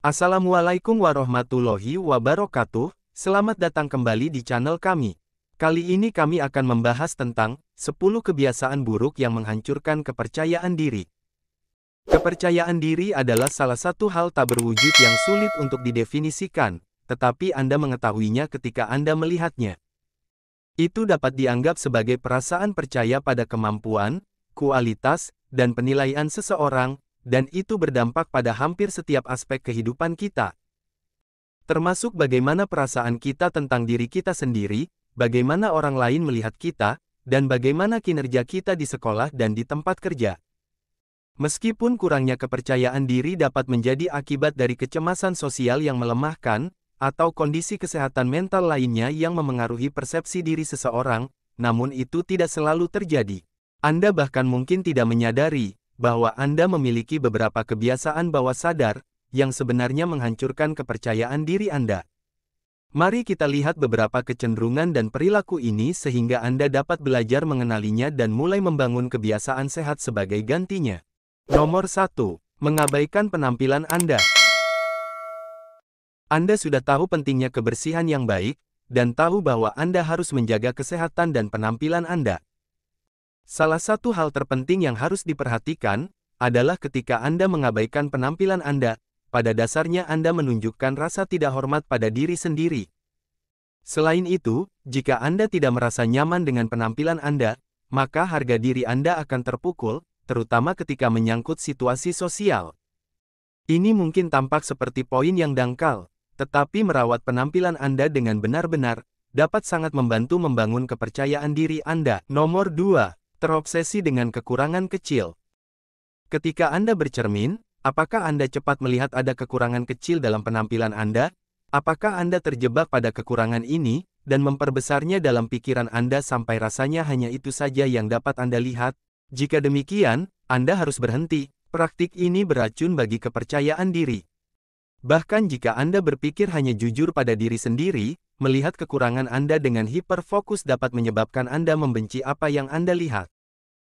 Assalamualaikum warahmatullahi wabarakatuh, selamat datang kembali di channel kami. Kali ini kami akan membahas tentang 10 kebiasaan buruk yang menghancurkan kepercayaan diri. Kepercayaan diri adalah salah satu hal tak berwujud yang sulit untuk didefinisikan, tetapi Anda mengetahuinya ketika Anda melihatnya. Itu dapat dianggap sebagai perasaan percaya pada kemampuan, kualitas, dan penilaian seseorang, dan itu berdampak pada hampir setiap aspek kehidupan kita. Termasuk bagaimana perasaan kita tentang diri kita sendiri, bagaimana orang lain melihat kita, dan bagaimana kinerja kita di sekolah dan di tempat kerja. Meskipun kurangnya kepercayaan diri dapat menjadi akibat dari kecemasan sosial yang melemahkan, atau kondisi kesehatan mental lainnya yang memengaruhi persepsi diri seseorang, namun itu tidak selalu terjadi. Anda bahkan mungkin tidak menyadari bahwa Anda memiliki beberapa kebiasaan bawah sadar yang sebenarnya menghancurkan kepercayaan diri Anda. Mari kita lihat beberapa kecenderungan dan perilaku ini sehingga Anda dapat belajar mengenalinya dan mulai membangun kebiasaan sehat sebagai gantinya. Nomor 1. Mengabaikan penampilan Anda. Anda sudah tahu pentingnya kebersihan yang baik, dan tahu bahwa Anda harus menjaga kesehatan dan penampilan Anda. Salah satu hal terpenting yang harus diperhatikan adalah ketika Anda mengabaikan penampilan Anda, pada dasarnya Anda menunjukkan rasa tidak hormat pada diri sendiri. Selain itu, jika Anda tidak merasa nyaman dengan penampilan Anda, maka harga diri Anda akan terpukul, terutama ketika menyangkut situasi sosial. Ini mungkin tampak seperti poin yang dangkal, tetapi merawat penampilan Anda dengan benar-benar dapat sangat membantu membangun kepercayaan diri Anda. Nomor 2 terobsesi dengan kekurangan kecil. Ketika Anda bercermin, apakah Anda cepat melihat ada kekurangan kecil dalam penampilan Anda? Apakah Anda terjebak pada kekurangan ini dan memperbesarnya dalam pikiran Anda sampai rasanya hanya itu saja yang dapat Anda lihat? Jika demikian, Anda harus berhenti. Praktik ini beracun bagi kepercayaan diri. Bahkan jika Anda berpikir hanya jujur pada diri sendiri, melihat kekurangan Anda dengan hiperfokus dapat menyebabkan Anda membenci apa yang Anda lihat.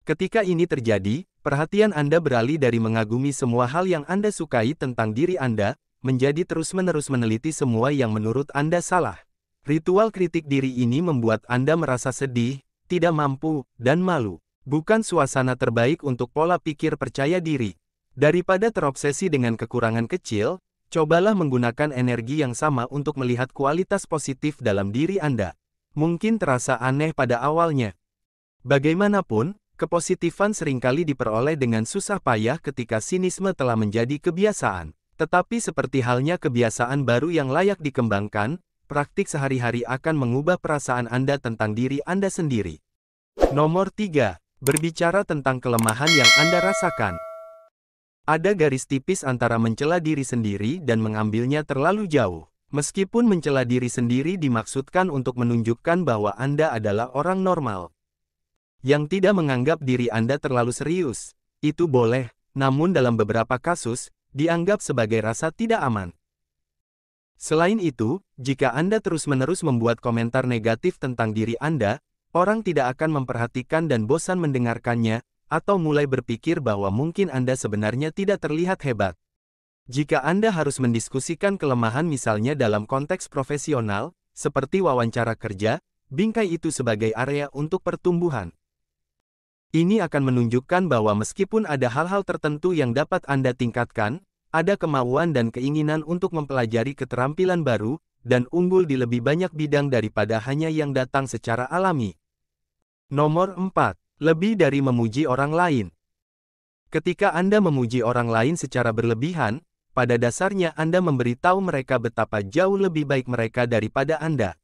Ketika ini terjadi, perhatian Anda beralih dari mengagumi semua hal yang Anda sukai tentang diri Anda, menjadi terus-menerus meneliti semua yang menurut Anda salah. Ritual kritik diri ini membuat Anda merasa sedih, tidak mampu, dan malu. Bukan suasana terbaik untuk pola pikir percaya diri. Daripada terobsesi dengan kekurangan kecil, Cobalah menggunakan energi yang sama untuk melihat kualitas positif dalam diri Anda. Mungkin terasa aneh pada awalnya. Bagaimanapun, kepositifan seringkali diperoleh dengan susah payah ketika sinisme telah menjadi kebiasaan. Tetapi seperti halnya kebiasaan baru yang layak dikembangkan, praktik sehari-hari akan mengubah perasaan Anda tentang diri Anda sendiri. Nomor 3. Berbicara tentang kelemahan yang Anda rasakan. Ada garis tipis antara mencela diri sendiri dan mengambilnya terlalu jauh. Meskipun mencela diri sendiri dimaksudkan untuk menunjukkan bahwa Anda adalah orang normal yang tidak menganggap diri Anda terlalu serius, itu boleh, namun dalam beberapa kasus, dianggap sebagai rasa tidak aman. Selain itu, jika Anda terus-menerus membuat komentar negatif tentang diri Anda, orang tidak akan memperhatikan dan bosan mendengarkannya, atau mulai berpikir bahwa mungkin Anda sebenarnya tidak terlihat hebat. Jika Anda harus mendiskusikan kelemahan misalnya dalam konteks profesional, seperti wawancara kerja, bingkai itu sebagai area untuk pertumbuhan. Ini akan menunjukkan bahwa meskipun ada hal-hal tertentu yang dapat Anda tingkatkan, ada kemauan dan keinginan untuk mempelajari keterampilan baru, dan unggul di lebih banyak bidang daripada hanya yang datang secara alami. Nomor 4. Lebih dari memuji orang lain. Ketika Anda memuji orang lain secara berlebihan, pada dasarnya Anda memberitahu mereka betapa jauh lebih baik mereka daripada Anda.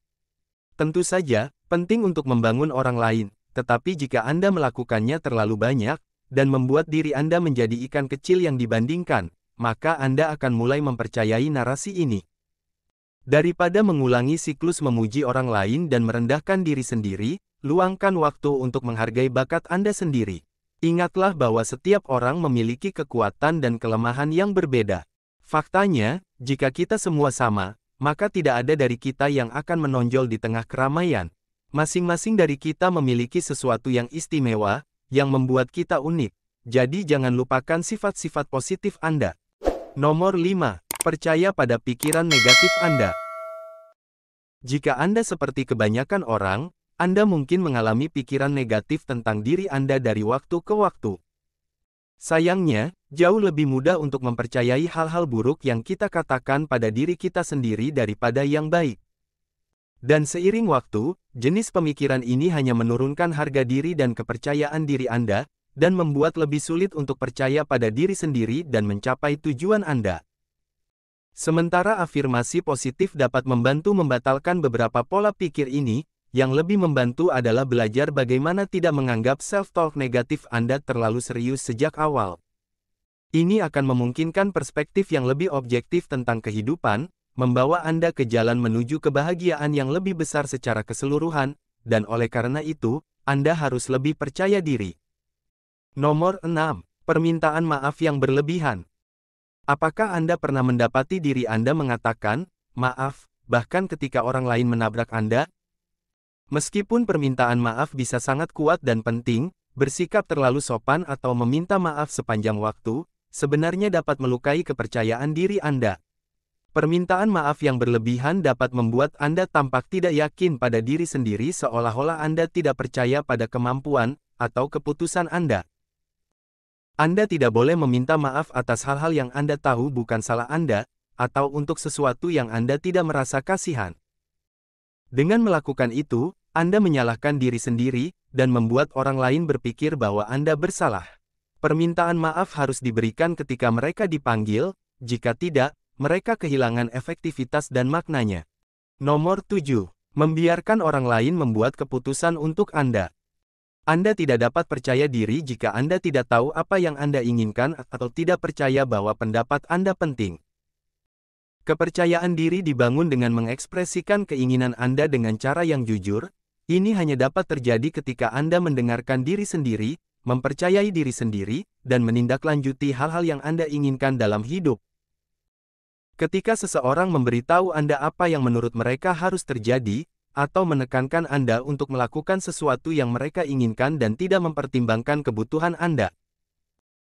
Tentu saja, penting untuk membangun orang lain, tetapi jika Anda melakukannya terlalu banyak, dan membuat diri Anda menjadi ikan kecil yang dibandingkan, maka Anda akan mulai mempercayai narasi ini. Daripada mengulangi siklus memuji orang lain dan merendahkan diri sendiri, Luangkan waktu untuk menghargai bakat Anda sendiri. Ingatlah bahwa setiap orang memiliki kekuatan dan kelemahan yang berbeda. Faktanya, jika kita semua sama, maka tidak ada dari kita yang akan menonjol di tengah keramaian. Masing-masing dari kita memiliki sesuatu yang istimewa, yang membuat kita unik. Jadi jangan lupakan sifat-sifat positif Anda. Nomor 5. Percaya pada pikiran negatif Anda. Jika Anda seperti kebanyakan orang, anda mungkin mengalami pikiran negatif tentang diri Anda dari waktu ke waktu. Sayangnya, jauh lebih mudah untuk mempercayai hal-hal buruk yang kita katakan pada diri kita sendiri daripada yang baik. Dan seiring waktu, jenis pemikiran ini hanya menurunkan harga diri dan kepercayaan diri Anda, dan membuat lebih sulit untuk percaya pada diri sendiri dan mencapai tujuan Anda. Sementara afirmasi positif dapat membantu membatalkan beberapa pola pikir ini, yang lebih membantu adalah belajar bagaimana tidak menganggap self-talk negatif Anda terlalu serius sejak awal. Ini akan memungkinkan perspektif yang lebih objektif tentang kehidupan, membawa Anda ke jalan menuju kebahagiaan yang lebih besar secara keseluruhan, dan oleh karena itu, Anda harus lebih percaya diri. Nomor 6. Permintaan maaf yang berlebihan. Apakah Anda pernah mendapati diri Anda mengatakan, maaf, bahkan ketika orang lain menabrak Anda, Meskipun permintaan maaf bisa sangat kuat dan penting, bersikap terlalu sopan atau meminta maaf sepanjang waktu, sebenarnya dapat melukai kepercayaan diri Anda. Permintaan maaf yang berlebihan dapat membuat Anda tampak tidak yakin pada diri sendiri seolah-olah Anda tidak percaya pada kemampuan atau keputusan Anda. Anda tidak boleh meminta maaf atas hal-hal yang Anda tahu bukan salah Anda, atau untuk sesuatu yang Anda tidak merasa kasihan. Dengan melakukan itu, anda menyalahkan diri sendiri, dan membuat orang lain berpikir bahwa Anda bersalah. Permintaan maaf harus diberikan ketika mereka dipanggil, jika tidak, mereka kehilangan efektivitas dan maknanya. Nomor 7. Membiarkan orang lain membuat keputusan untuk Anda. Anda tidak dapat percaya diri jika Anda tidak tahu apa yang Anda inginkan atau tidak percaya bahwa pendapat Anda penting. Kepercayaan diri dibangun dengan mengekspresikan keinginan Anda dengan cara yang jujur, ini hanya dapat terjadi ketika Anda mendengarkan diri sendiri, mempercayai diri sendiri, dan menindaklanjuti hal-hal yang Anda inginkan dalam hidup. Ketika seseorang memberitahu Anda apa yang menurut mereka harus terjadi, atau menekankan Anda untuk melakukan sesuatu yang mereka inginkan dan tidak mempertimbangkan kebutuhan Anda.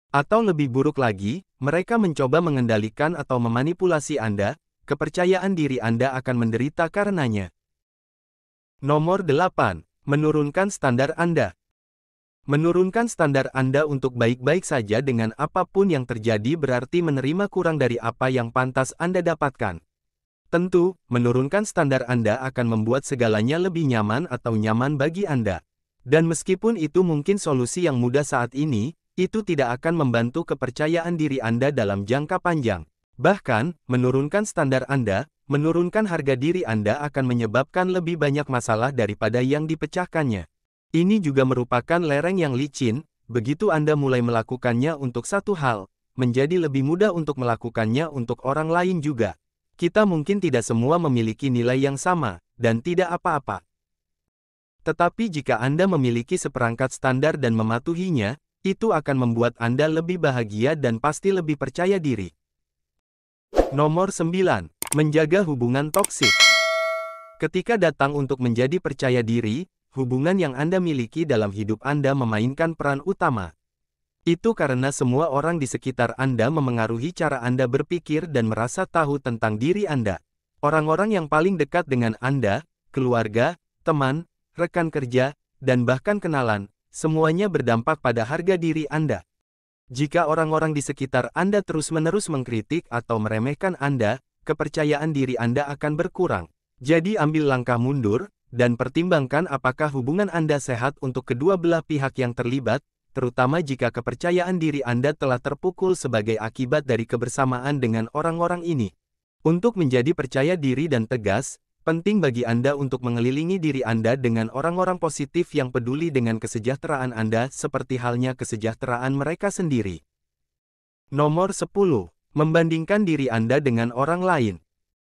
Atau lebih buruk lagi, mereka mencoba mengendalikan atau memanipulasi Anda, kepercayaan diri Anda akan menderita karenanya. Nomor 8. Menurunkan standar Anda. Menurunkan standar Anda untuk baik-baik saja dengan apapun yang terjadi berarti menerima kurang dari apa yang pantas Anda dapatkan. Tentu, menurunkan standar Anda akan membuat segalanya lebih nyaman atau nyaman bagi Anda. Dan meskipun itu mungkin solusi yang mudah saat ini, itu tidak akan membantu kepercayaan diri Anda dalam jangka panjang. Bahkan, menurunkan standar Anda, menurunkan harga diri Anda akan menyebabkan lebih banyak masalah daripada yang dipecahkannya. Ini juga merupakan lereng yang licin, begitu Anda mulai melakukannya untuk satu hal, menjadi lebih mudah untuk melakukannya untuk orang lain juga. Kita mungkin tidak semua memiliki nilai yang sama, dan tidak apa-apa. Tetapi jika Anda memiliki seperangkat standar dan mematuhinya, itu akan membuat Anda lebih bahagia dan pasti lebih percaya diri. Nomor 9. Menjaga hubungan toksik. Ketika datang untuk menjadi percaya diri, hubungan yang Anda miliki dalam hidup Anda memainkan peran utama. Itu karena semua orang di sekitar Anda memengaruhi cara Anda berpikir dan merasa tahu tentang diri Anda. Orang-orang yang paling dekat dengan Anda, keluarga, teman, rekan kerja, dan bahkan kenalan, semuanya berdampak pada harga diri Anda. Jika orang-orang di sekitar Anda terus-menerus mengkritik atau meremehkan Anda, kepercayaan diri Anda akan berkurang. Jadi ambil langkah mundur, dan pertimbangkan apakah hubungan Anda sehat untuk kedua belah pihak yang terlibat, terutama jika kepercayaan diri Anda telah terpukul sebagai akibat dari kebersamaan dengan orang-orang ini. Untuk menjadi percaya diri dan tegas, Penting bagi Anda untuk mengelilingi diri Anda dengan orang-orang positif yang peduli dengan kesejahteraan Anda seperti halnya kesejahteraan mereka sendiri. Nomor 10. Membandingkan diri Anda dengan orang lain.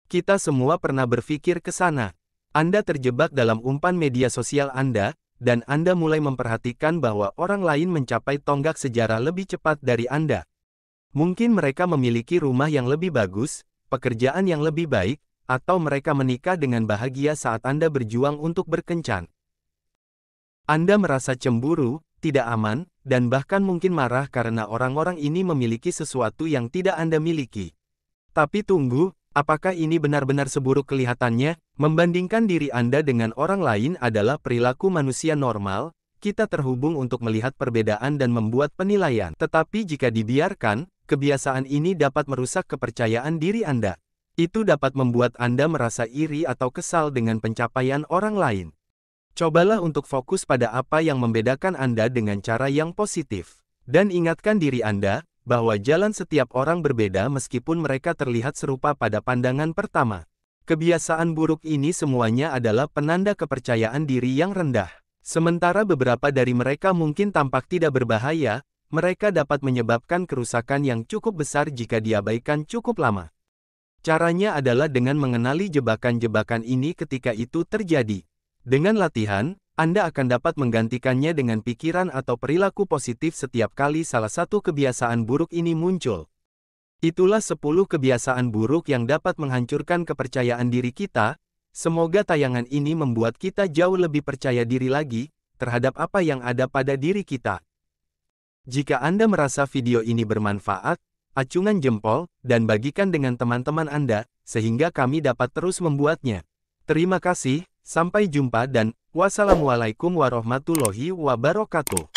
Kita semua pernah berpikir ke sana. Anda terjebak dalam umpan media sosial Anda, dan Anda mulai memperhatikan bahwa orang lain mencapai tonggak sejarah lebih cepat dari Anda. Mungkin mereka memiliki rumah yang lebih bagus, pekerjaan yang lebih baik, atau mereka menikah dengan bahagia saat Anda berjuang untuk berkencan. Anda merasa cemburu, tidak aman, dan bahkan mungkin marah karena orang-orang ini memiliki sesuatu yang tidak Anda miliki. Tapi tunggu, apakah ini benar-benar seburuk kelihatannya? Membandingkan diri Anda dengan orang lain adalah perilaku manusia normal, kita terhubung untuk melihat perbedaan dan membuat penilaian. Tetapi jika dibiarkan, kebiasaan ini dapat merusak kepercayaan diri Anda. Itu dapat membuat Anda merasa iri atau kesal dengan pencapaian orang lain. Cobalah untuk fokus pada apa yang membedakan Anda dengan cara yang positif. Dan ingatkan diri Anda, bahwa jalan setiap orang berbeda meskipun mereka terlihat serupa pada pandangan pertama. Kebiasaan buruk ini semuanya adalah penanda kepercayaan diri yang rendah. Sementara beberapa dari mereka mungkin tampak tidak berbahaya, mereka dapat menyebabkan kerusakan yang cukup besar jika diabaikan cukup lama. Caranya adalah dengan mengenali jebakan-jebakan ini ketika itu terjadi. Dengan latihan, Anda akan dapat menggantikannya dengan pikiran atau perilaku positif setiap kali salah satu kebiasaan buruk ini muncul. Itulah 10 kebiasaan buruk yang dapat menghancurkan kepercayaan diri kita. Semoga tayangan ini membuat kita jauh lebih percaya diri lagi terhadap apa yang ada pada diri kita. Jika Anda merasa video ini bermanfaat, acungan jempol, dan bagikan dengan teman-teman Anda, sehingga kami dapat terus membuatnya. Terima kasih, sampai jumpa dan wassalamualaikum warahmatullahi wabarakatuh.